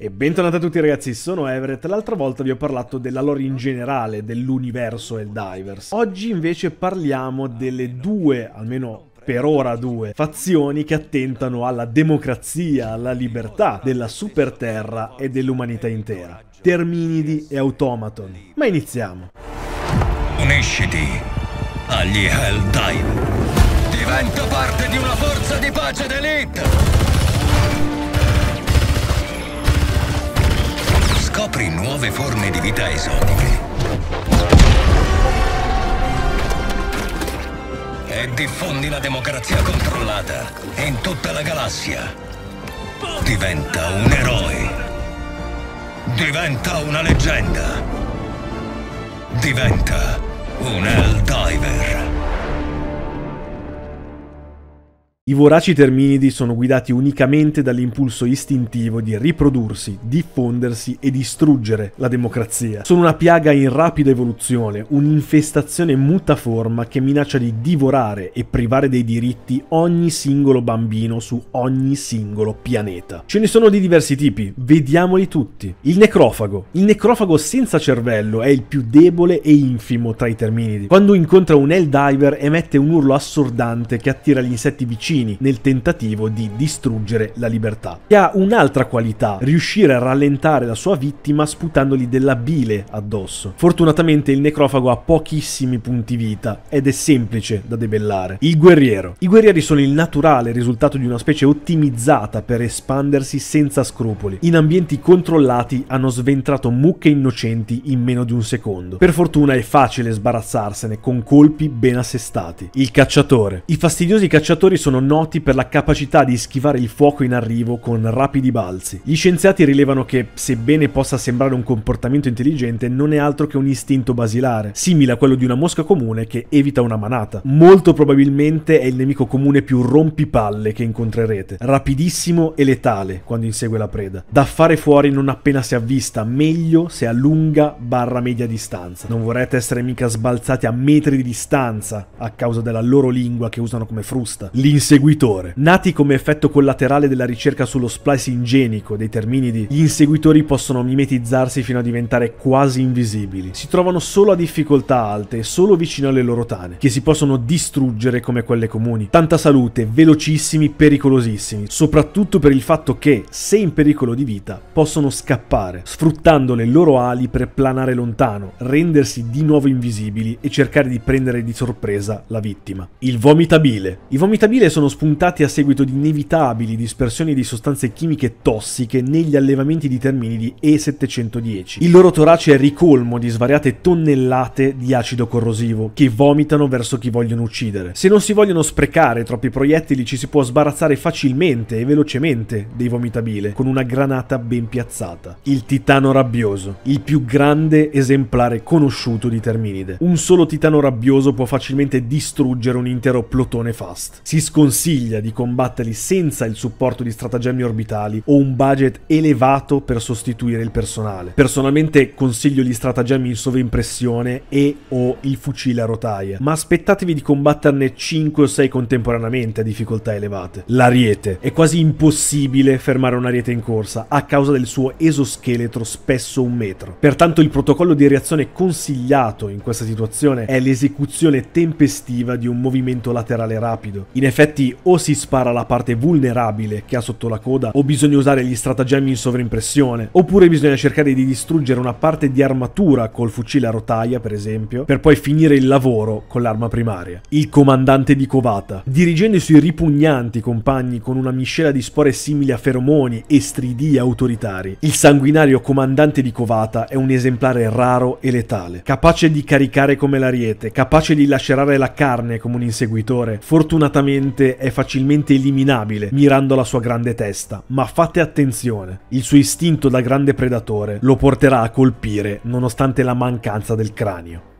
E bentornati a tutti ragazzi, sono Everett, l'altra volta vi ho parlato della lore in generale dell'universo Helldivers. Oggi invece parliamo delle due, almeno per ora due, fazioni che attentano alla democrazia, alla libertà della superterra e dell'umanità intera, Terminidi e Automaton. Ma iniziamo! Unisciti agli Helldive! Divento parte di una forza di pace del Scopri nuove forme di vita esotiche. E diffondi la democrazia controllata in tutta la galassia. Diventa un eroe. Diventa una leggenda. Diventa un Helldiver. I voraci terminidi sono guidati unicamente dall'impulso istintivo di riprodursi, diffondersi e distruggere la democrazia. Sono una piaga in rapida evoluzione, un'infestazione mutaforma che minaccia di divorare e privare dei diritti ogni singolo bambino su ogni singolo pianeta. Ce ne sono di diversi tipi, vediamoli tutti. Il necrofago. Il necrofago senza cervello è il più debole e infimo tra i terminidi. Quando incontra un Helldiver emette un urlo assordante che attira gli insetti vicini vicini nel tentativo di distruggere la libertà. Che ha un'altra qualità, riuscire a rallentare la sua vittima sputandogli della bile addosso. Fortunatamente il necrofago ha pochissimi punti vita ed è semplice da debellare. Il guerriero. I guerrieri sono il naturale risultato di una specie ottimizzata per espandersi senza scrupoli. In ambienti controllati hanno sventrato mucche innocenti in meno di un secondo. Per fortuna è facile sbarazzarsene con colpi ben assestati. Il cacciatore. I fastidiosi cacciatori sono noti per la capacità di schivare il fuoco in arrivo con rapidi balzi. Gli scienziati rilevano che, sebbene possa sembrare un comportamento intelligente, non è altro che un istinto basilare, simile a quello di una mosca comune che evita una manata. Molto probabilmente è il nemico comune più rompipalle che incontrerete, rapidissimo e letale quando insegue la preda. Da fare fuori non appena si avvista, meglio se a lunga barra media distanza. Non vorrete essere mica sbalzati a metri di distanza a causa della loro lingua che usano come frusta. L'inseguimento inseguitore. Nati come effetto collaterale della ricerca sullo splicing genico dei terminidi, gli inseguitori possono mimetizzarsi fino a diventare quasi invisibili. Si trovano solo a difficoltà alte solo vicino alle loro tane, che si possono distruggere come quelle comuni. Tanta salute, velocissimi, pericolosissimi, soprattutto per il fatto che, se in pericolo di vita, possono scappare, sfruttando le loro ali per planare lontano, rendersi di nuovo invisibili e cercare di prendere di sorpresa la vittima. Il vomitabile. I vomitabile sono sono spuntati a seguito di inevitabili dispersioni di sostanze chimiche tossiche negli allevamenti di terminidi E710. Il loro torace è ricolmo di svariate tonnellate di acido corrosivo che vomitano verso chi vogliono uccidere. Se non si vogliono sprecare troppi proiettili ci si può sbarazzare facilmente e velocemente dei vomitabile con una granata ben piazzata. Il titano rabbioso, il più grande esemplare conosciuto di Terminide. Un solo titano rabbioso può facilmente distruggere un intero plotone fast. Si sconsiglia consiglia di combatterli senza il supporto di stratagemmi orbitali o un budget elevato per sostituire il personale. Personalmente consiglio gli stratagemmi in sovrimpressione e o il fucile a rotaie, ma aspettatevi di combatterne 5 o 6 contemporaneamente a difficoltà elevate. L'ariete. È quasi impossibile fermare un'ariete in corsa a causa del suo esoscheletro spesso un metro. Pertanto il protocollo di reazione consigliato in questa situazione è l'esecuzione tempestiva di un movimento laterale rapido. In effetti effetti o si spara la parte vulnerabile che ha sotto la coda o bisogna usare gli stratagemmi in sovrimpressione, oppure bisogna cercare di distruggere una parte di armatura col fucile a rotaia per esempio, per poi finire il lavoro con l'arma primaria. Il comandante di Covata, dirigendo i suoi ripugnanti compagni con una miscela di spore simili a feromoni e stridii autoritari, il sanguinario comandante di Covata è un esemplare raro e letale, capace di caricare come l'ariete, capace di lacerare la carne come un inseguitore, fortunatamente è facilmente eliminabile mirando la sua grande testa, ma fate attenzione, il suo istinto da grande predatore lo porterà a colpire nonostante la mancanza del cranio.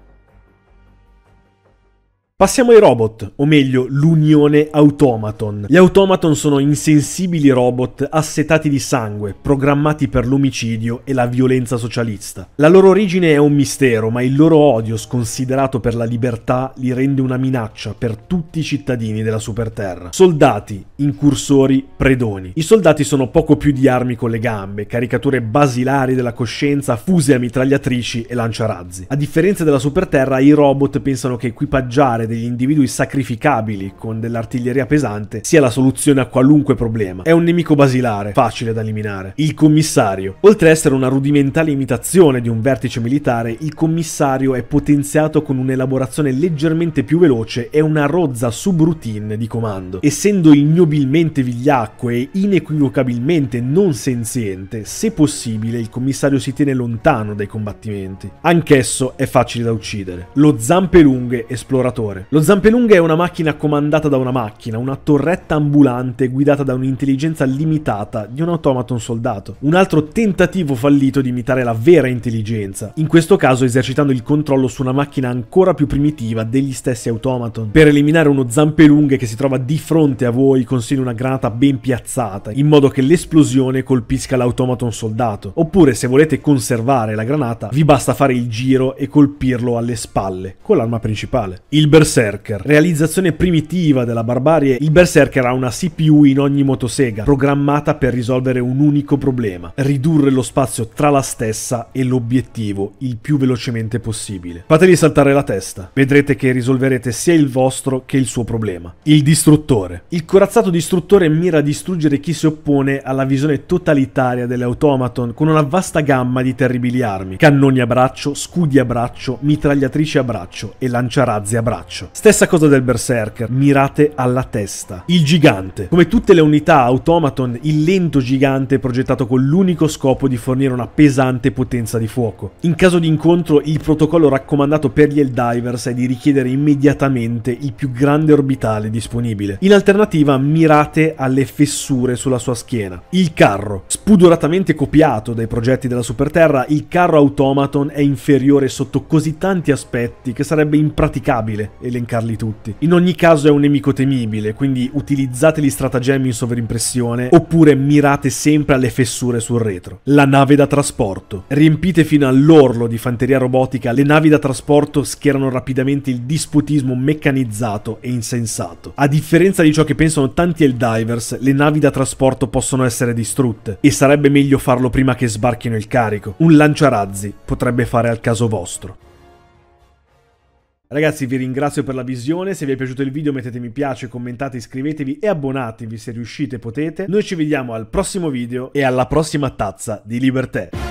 Passiamo ai robot, o meglio l'unione automaton. Gli automaton sono insensibili robot assetati di sangue, programmati per l'omicidio e la violenza socialista. La loro origine è un mistero, ma il loro odio sconsiderato per la libertà li rende una minaccia per tutti i cittadini della superterra. Soldati, incursori, predoni. I soldati sono poco più di armi con le gambe, caricature basilari della coscienza, fuse a mitragliatrici e lanciarazzi. A differenza della superterra, i robot pensano che equipaggiare degli individui sacrificabili con dell'artiglieria pesante sia la soluzione a qualunque problema. È un nemico basilare, facile da eliminare. Il commissario. Oltre ad essere una rudimentale imitazione di un vertice militare, il commissario è potenziato con un'elaborazione leggermente più veloce e una rozza subroutine di comando. Essendo ignobilmente vigliacco e inequivocabilmente non senziente, se possibile il commissario si tiene lontano dai combattimenti. Anch'esso è facile da uccidere. Lo zampe lunghe esploratore motore. Lo Zampelunga è una macchina comandata da una macchina, una torretta ambulante guidata da un'intelligenza limitata di un automaton soldato. Un altro tentativo fallito di imitare la vera intelligenza, in questo caso esercitando il controllo su una macchina ancora più primitiva degli stessi automaton. Per eliminare uno Zampelunga che si trova di fronte a voi consiglio una granata ben piazzata, in modo che l'esplosione colpisca l'automaton soldato. Oppure se volete conservare la granata, vi basta fare il giro e colpirlo alle spalle con l'arma principale. Il bersaglio Berserker. Realizzazione primitiva della barbarie, il Berserker ha una CPU in ogni motosega, programmata per risolvere un unico problema, ridurre lo spazio tra la stessa e l'obiettivo il più velocemente possibile. Fateli saltare la testa, vedrete che risolverete sia il vostro che il suo problema. Il distruttore. Il corazzato distruttore mira a distruggere chi si oppone alla visione totalitaria delle automaton con una vasta gamma di terribili armi, cannoni a braccio, scudi a braccio, mitragliatrici a braccio e lanciarazzi a braccio braccio. Stessa cosa del Berserker, mirate alla testa. Il gigante. Come tutte le unità automaton, il lento gigante è progettato con l'unico scopo di fornire una pesante potenza di fuoco. In caso di incontro, il protocollo raccomandato per gli Eldivers è di richiedere immediatamente il più grande orbitale disponibile. In alternativa, mirate alle fessure sulla sua schiena. Il carro. Spudoratamente copiato dai progetti della Superterra, il carro automaton è inferiore sotto così tanti aspetti che sarebbe impraticabile elencarli tutti. In ogni caso è un nemico temibile, quindi utilizzate gli stratagemmi in sovrimpressione oppure mirate sempre alle fessure sul retro. La nave da trasporto. Riempite fino all'orlo di fanteria robotica, le navi da trasporto schierano rapidamente il disputismo meccanizzato e insensato. A differenza di ciò che pensano tanti Eldivers, le navi da trasporto possono essere distrutte e sarebbe meglio farlo prima che sbarchino il carico. Un lanciarazzi potrebbe fare al caso vostro. Ragazzi vi ringrazio per la visione, se vi è piaciuto il video mettete mi piace, commentate, iscrivetevi e abbonatevi se riuscite potete. Noi ci vediamo al prossimo video e alla prossima tazza di Libertà.